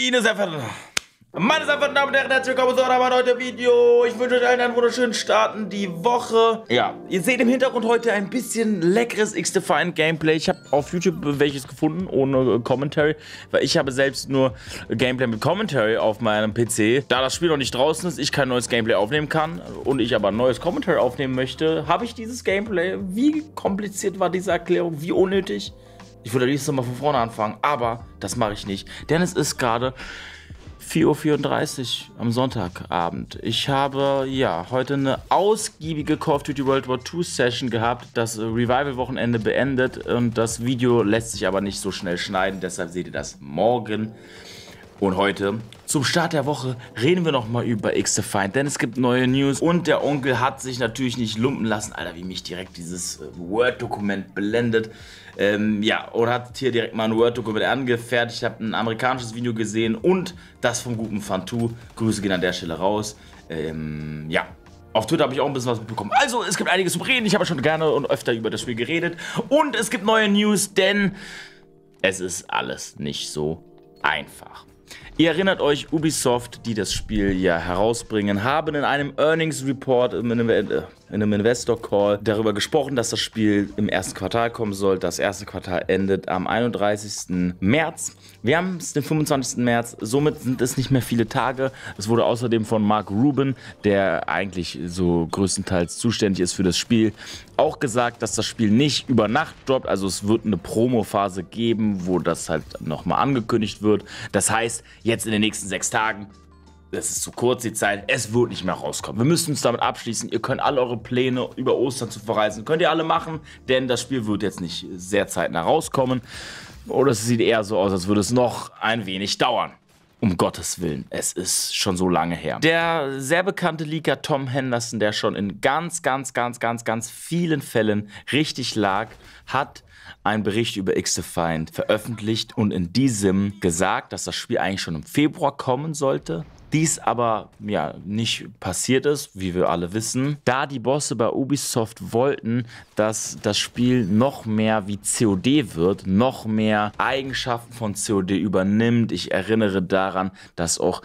Meine sehr verehrten meine sehr verehrten Damen und Herren, herzlich willkommen zu einem neuen Video. Ich wünsche euch allen einen wunderschönen Start in die Woche. Ja, ihr seht im Hintergrund heute ein bisschen leckeres X-Defiant Gameplay. Ich habe auf YouTube welches gefunden, ohne Commentary, weil ich habe selbst nur Gameplay mit Commentary auf meinem PC. Da das Spiel noch nicht draußen ist, ich kein neues Gameplay aufnehmen kann und ich aber ein neues Commentary aufnehmen möchte, habe ich dieses Gameplay. Wie kompliziert war diese Erklärung? Wie unnötig? Ich würde nächstes Mal von vorne anfangen, aber das mache ich nicht. Denn es ist gerade 4.34 Uhr am Sonntagabend. Ich habe ja heute eine ausgiebige Call of Duty World War II Session gehabt, das Revival-Wochenende beendet und das Video lässt sich aber nicht so schnell schneiden, deshalb seht ihr das morgen. Und heute zum Start der Woche reden wir nochmal über X Defined, denn es gibt neue News und der Onkel hat sich natürlich nicht lumpen lassen. Alter, wie mich direkt dieses äh, Word-Dokument blendet. Ähm, ja, und hat hier direkt mal ein Word-Dokument angefertigt. Ich habe ein amerikanisches Video gesehen und das vom guten Fantu. Grüße gehen an der Stelle raus. Ähm, ja, auf Twitter habe ich auch ein bisschen was mitbekommen. Also, es gibt einiges zu reden. Ich habe schon gerne und öfter über das Spiel geredet. Und es gibt neue News, denn es ist alles nicht so einfach. Ihr erinnert euch, Ubisoft, die das Spiel ja herausbringen, haben in einem Earnings Report, äh, in einem, Investor Call darüber gesprochen, dass das Spiel im ersten Quartal kommen soll. Das erste Quartal endet am 31. März. Wir haben es den 25. März, somit sind es nicht mehr viele Tage. Es wurde außerdem von Mark Rubin, der eigentlich so größtenteils zuständig ist für das Spiel, auch gesagt, dass das Spiel nicht über Nacht droppt. Also es wird eine Promo-Phase geben, wo das halt nochmal angekündigt wird. Das heißt, jetzt in den nächsten sechs Tagen. Das ist zu kurz die Zeit. Es wird nicht mehr rauskommen. Wir müssen uns damit abschließen. Ihr könnt alle eure Pläne über Ostern zu verreisen, könnt ihr alle machen, denn das Spiel wird jetzt nicht sehr zeitnah rauskommen. Oder es sieht eher so aus, als würde es noch ein wenig dauern. Um Gottes Willen, es ist schon so lange her. Der sehr bekannte Leaker Tom Henderson, der schon in ganz, ganz, ganz, ganz, ganz vielen Fällen richtig lag, hat einen Bericht über X-Defiant veröffentlicht und in diesem gesagt, dass das Spiel eigentlich schon im Februar kommen sollte. Dies aber ja nicht passiert ist, wie wir alle wissen, da die Bosse bei Ubisoft wollten, dass das Spiel noch mehr wie COD wird, noch mehr Eigenschaften von COD übernimmt. Ich erinnere daran, dass auch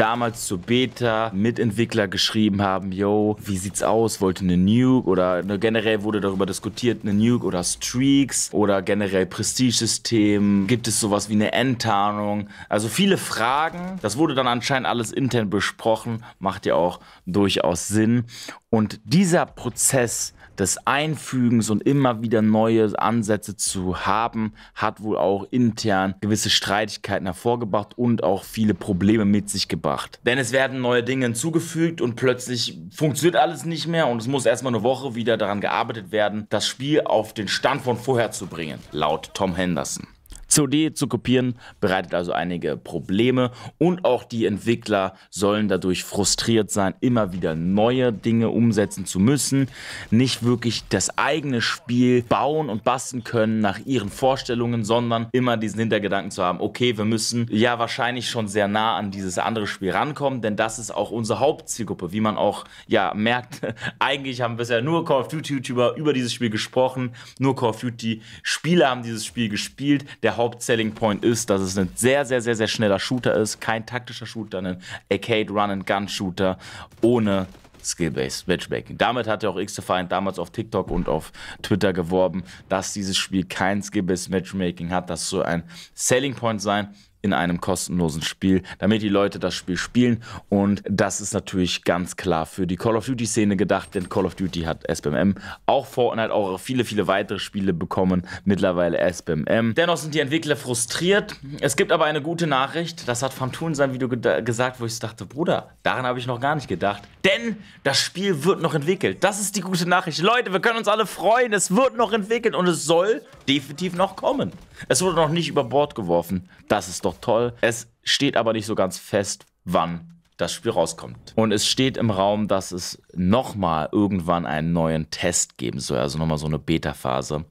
damals zu Beta Mitentwickler geschrieben haben, yo, wie sieht's aus, wollte eine Nuke oder ne, generell wurde darüber diskutiert, eine Nuke oder Streaks oder generell Prestigesystem, gibt es sowas wie eine Enttarnung? Also viele Fragen, das wurde dann anscheinend alles intern besprochen, macht ja auch durchaus Sinn und dieser Prozess des Einfügens und immer wieder neue Ansätze zu haben, hat wohl auch intern gewisse Streitigkeiten hervorgebracht und auch viele Probleme mit sich gebracht. Denn es werden neue Dinge hinzugefügt und plötzlich funktioniert alles nicht mehr und es muss erstmal eine Woche wieder daran gearbeitet werden, das Spiel auf den Stand von vorher zu bringen, laut Tom Henderson. COD zu kopieren bereitet also einige Probleme und auch die Entwickler sollen dadurch frustriert sein, immer wieder neue Dinge umsetzen zu müssen, nicht wirklich das eigene Spiel bauen und basteln können nach ihren Vorstellungen, sondern immer diesen Hintergedanken zu haben, okay, wir müssen ja wahrscheinlich schon sehr nah an dieses andere Spiel rankommen, denn das ist auch unsere Hauptzielgruppe, wie man auch ja merkt, eigentlich haben bisher nur Call of Duty YouTuber über dieses Spiel gesprochen, nur Call of Duty Spieler haben dieses Spiel gespielt. Der Hauptselling Point ist, dass es ein sehr, sehr, sehr, sehr schneller Shooter ist. Kein taktischer Shooter, ein Arcade Run-and-Gun-Shooter ohne Skill-Based Matchmaking. Damit hat ja auch X-Defiant damals auf TikTok und auf Twitter geworben, dass dieses Spiel kein Skill-Based Matchmaking hat. Das soll ein Selling Point sein in einem kostenlosen Spiel, damit die Leute das Spiel spielen. Und das ist natürlich ganz klar für die Call of Duty-Szene gedacht, denn Call of Duty hat SBMM, auch Fortnite, auch viele, viele weitere Spiele bekommen mittlerweile SBMM. Dennoch sind die Entwickler frustriert. Es gibt aber eine gute Nachricht, das hat Famtoon in seinem Video ge gesagt, wo ich dachte, Bruder, daran habe ich noch gar nicht gedacht. Denn das Spiel wird noch entwickelt. Das ist die gute Nachricht. Leute, wir können uns alle freuen, es wird noch entwickelt und es soll definitiv noch kommen. Es wurde noch nicht über Bord geworfen. Das ist doch toll. Es steht aber nicht so ganz fest, wann das Spiel rauskommt. Und es steht im Raum, dass es nochmal irgendwann einen neuen Test geben soll, also nochmal so eine Beta-Phase.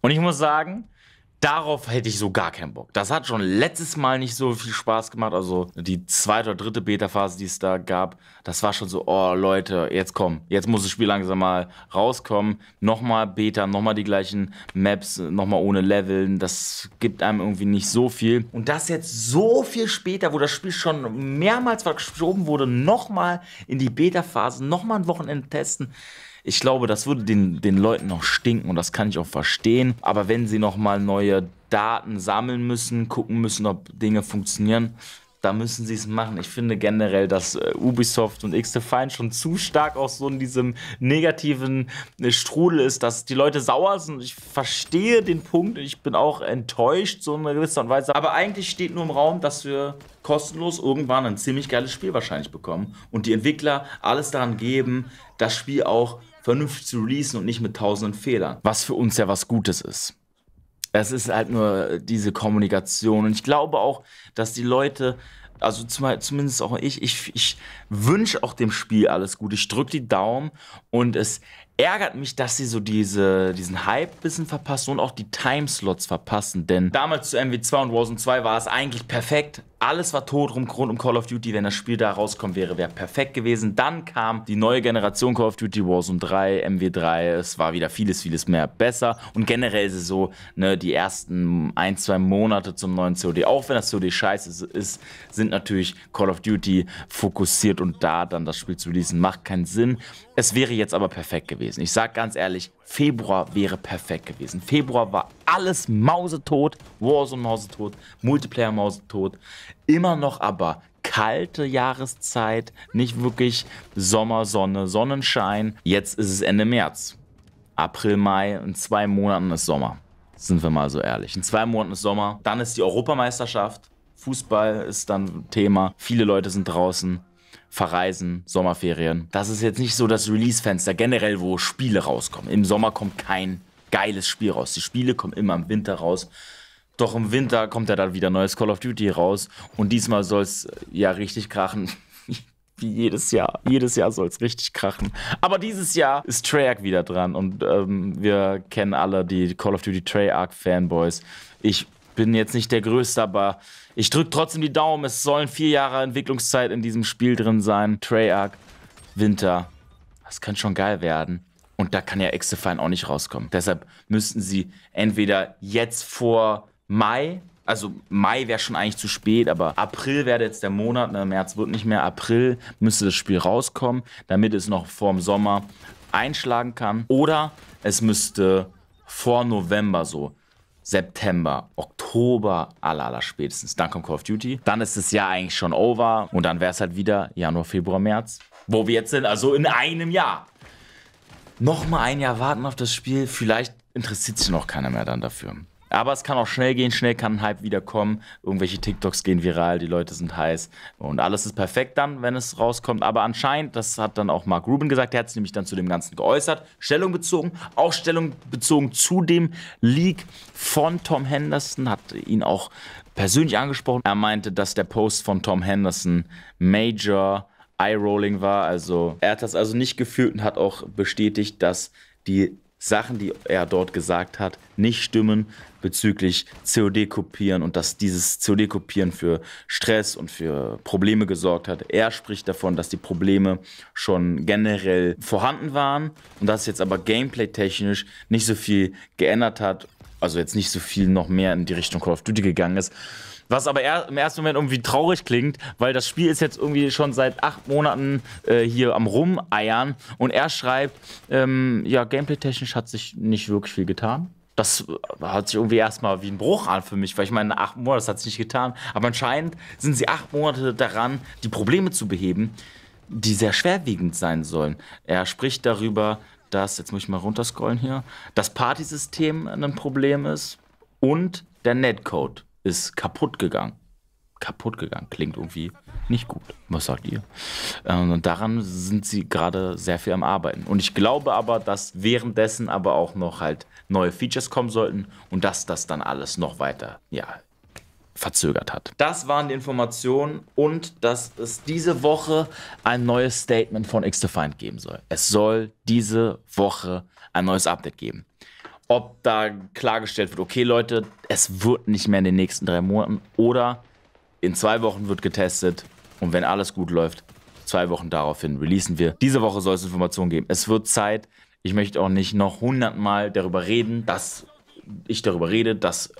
Und ich muss sagen, Darauf hätte ich so gar keinen Bock. Das hat schon letztes Mal nicht so viel Spaß gemacht. Also die zweite oder dritte Beta-Phase, die es da gab, das war schon so, oh Leute, jetzt komm, jetzt muss das Spiel langsam mal rauskommen. Nochmal Beta, nochmal die gleichen Maps, nochmal ohne Leveln. Das gibt einem irgendwie nicht so viel. Und das jetzt so viel später, wo das Spiel schon mehrmals verschoben wurde, nochmal in die Beta-Phase, nochmal ein Wochenende testen ich glaube, das würde den, den Leuten noch stinken und das kann ich auch verstehen. Aber wenn sie nochmal neue Daten sammeln müssen, gucken müssen, ob Dinge funktionieren, da müssen sie es machen. Ich finde generell, dass äh, Ubisoft und X-Define schon zu stark auch so in diesem negativen äh, Strudel ist, dass die Leute sauer sind. Ich verstehe den Punkt, und ich bin auch enttäuscht, so in gewisser Weise. Aber eigentlich steht nur im Raum, dass wir kostenlos irgendwann ein ziemlich geiles Spiel wahrscheinlich bekommen und die Entwickler alles daran geben, das Spiel auch vernünftig zu releasen und nicht mit tausenden Fehlern. Was für uns ja was Gutes ist. Es ist halt nur diese Kommunikation. Und ich glaube auch, dass die Leute, also zumindest auch ich, ich, ich wünsche auch dem Spiel alles Gute. Ich drücke die Daumen und es, ärgert mich, dass sie so diese, diesen Hype ein bisschen verpassen und auch die Timeslots verpassen. Denn damals zu MW2 und Warzone 2 war es eigentlich perfekt. Alles war tot rum, rund um Call of Duty. Wenn das Spiel da rauskommen wäre, wäre perfekt gewesen. Dann kam die neue Generation Call of Duty, Warzone 3, MW3. Es war wieder vieles, vieles mehr besser. Und generell ist es so, ne, die ersten ein, zwei Monate zum neuen COD, auch wenn das COD scheiße ist, sind natürlich Call of Duty fokussiert und da dann das Spiel zu releasen, macht keinen Sinn. Es wäre jetzt aber perfekt gewesen gewesen. Ich sag ganz ehrlich, Februar wäre perfekt gewesen. Februar war alles mausetot, Warzone mausetot, Multiplayer mausetot. Immer noch aber kalte Jahreszeit, nicht wirklich Sommer, Sonne, Sonnenschein. Jetzt ist es Ende März. April, Mai, in zwei Monaten ist Sommer. Sind wir mal so ehrlich. In zwei Monaten ist Sommer. Dann ist die Europameisterschaft. Fußball ist dann Thema. Viele Leute sind draußen verreisen, Sommerferien. Das ist jetzt nicht so das Release-Fenster generell, wo Spiele rauskommen. Im Sommer kommt kein geiles Spiel raus. Die Spiele kommen immer im Winter raus. Doch im Winter kommt ja dann wieder neues Call of Duty raus. Und diesmal soll es äh, ja richtig krachen. Wie jedes Jahr. Jedes Jahr soll es richtig krachen. Aber dieses Jahr ist Treyarch wieder dran. Und ähm, wir kennen alle die Call of Duty Treyarch-Fanboys. Ich bin jetzt nicht der Größte, aber ich drücke trotzdem die Daumen. Es sollen vier Jahre Entwicklungszeit in diesem Spiel drin sein. Treyarch, Winter. Das kann schon geil werden. Und da kann ja Exifine auch nicht rauskommen. Deshalb müssten sie entweder jetzt vor Mai, also Mai wäre schon eigentlich zu spät, aber April wäre jetzt der Monat, ne? März wird nicht mehr, April müsste das Spiel rauskommen, damit es noch vorm Sommer einschlagen kann. Oder es müsste vor November so September, Oktober aller, aller spätestens. Dann kommt Call of Duty. Dann ist das Jahr eigentlich schon over und dann wäre es halt wieder Januar, Februar, März, wo wir jetzt sind, also in einem Jahr. Nochmal ein Jahr warten auf das Spiel, vielleicht interessiert sich noch keiner mehr dann dafür. Aber es kann auch schnell gehen, schnell kann ein Hype wiederkommen. Irgendwelche TikToks gehen viral, die Leute sind heiß und alles ist perfekt dann, wenn es rauskommt. Aber anscheinend, das hat dann auch Mark Rubin gesagt, der hat es nämlich dann zu dem Ganzen geäußert, Stellung bezogen, auch Stellung bezogen zu dem Leak von Tom Henderson, hat ihn auch persönlich angesprochen. Er meinte, dass der Post von Tom Henderson Major Eye-Rolling war. Also er hat das also nicht gefühlt und hat auch bestätigt, dass die Sachen, die er dort gesagt hat, nicht stimmen bezüglich COD-Kopieren und dass dieses COD-Kopieren für Stress und für Probleme gesorgt hat. Er spricht davon, dass die Probleme schon generell vorhanden waren und dass jetzt aber gameplay-technisch nicht so viel geändert hat. Also jetzt nicht so viel noch mehr in die Richtung Call of Duty gegangen ist, was aber er, im ersten Moment irgendwie traurig klingt, weil das Spiel ist jetzt irgendwie schon seit acht Monaten äh, hier am Rumeiern und er schreibt, ähm, ja, gameplay-technisch hat sich nicht wirklich viel getan. Das hat äh, sich irgendwie erstmal wie ein Bruch an für mich, weil ich meine, acht Monate, das hat es nicht getan. Aber anscheinend sind sie acht Monate daran, die Probleme zu beheben, die sehr schwerwiegend sein sollen. Er spricht darüber, dass, jetzt muss ich mal runterscrollen hier, das Partysystem ein Problem ist und der Netcode ist kaputt gegangen. Kaputt gegangen. Klingt irgendwie nicht gut. Was sagt ihr? Ähm, und daran sind sie gerade sehr viel am Arbeiten. Und ich glaube aber, dass währenddessen aber auch noch halt neue Features kommen sollten und dass das dann alles noch weiter, ja, verzögert hat. Das waren die Informationen und dass es diese Woche ein neues Statement von XDefiant geben soll. Es soll diese Woche ein neues Update geben ob da klargestellt wird, okay Leute, es wird nicht mehr in den nächsten drei Monaten oder in zwei Wochen wird getestet und wenn alles gut läuft, zwei Wochen daraufhin releasen wir. Diese Woche soll es Informationen geben. Es wird Zeit. Ich möchte auch nicht noch hundertmal darüber reden, dass ich darüber rede, dass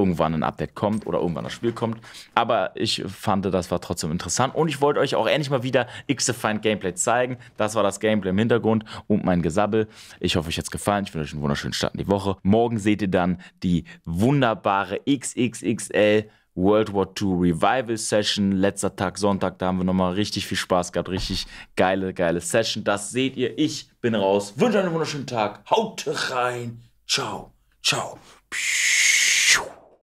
irgendwann ein Update kommt oder irgendwann das Spiel kommt. Aber ich fand, das war trotzdem interessant. Und ich wollte euch auch endlich mal wieder X-Defined Gameplay zeigen. Das war das Gameplay im Hintergrund und mein Gesabbel. Ich hoffe, euch hat es gefallen. Ich wünsche euch einen wunderschönen Start in die Woche. Morgen seht ihr dann die wunderbare XXXL World War II Revival Session. Letzter Tag Sonntag, da haben wir nochmal richtig viel Spaß gehabt. Richtig geile, geile Session. Das seht ihr. Ich bin raus. Wünsche einen wunderschönen Tag. Haut rein. Ciao. Ciao. Psch.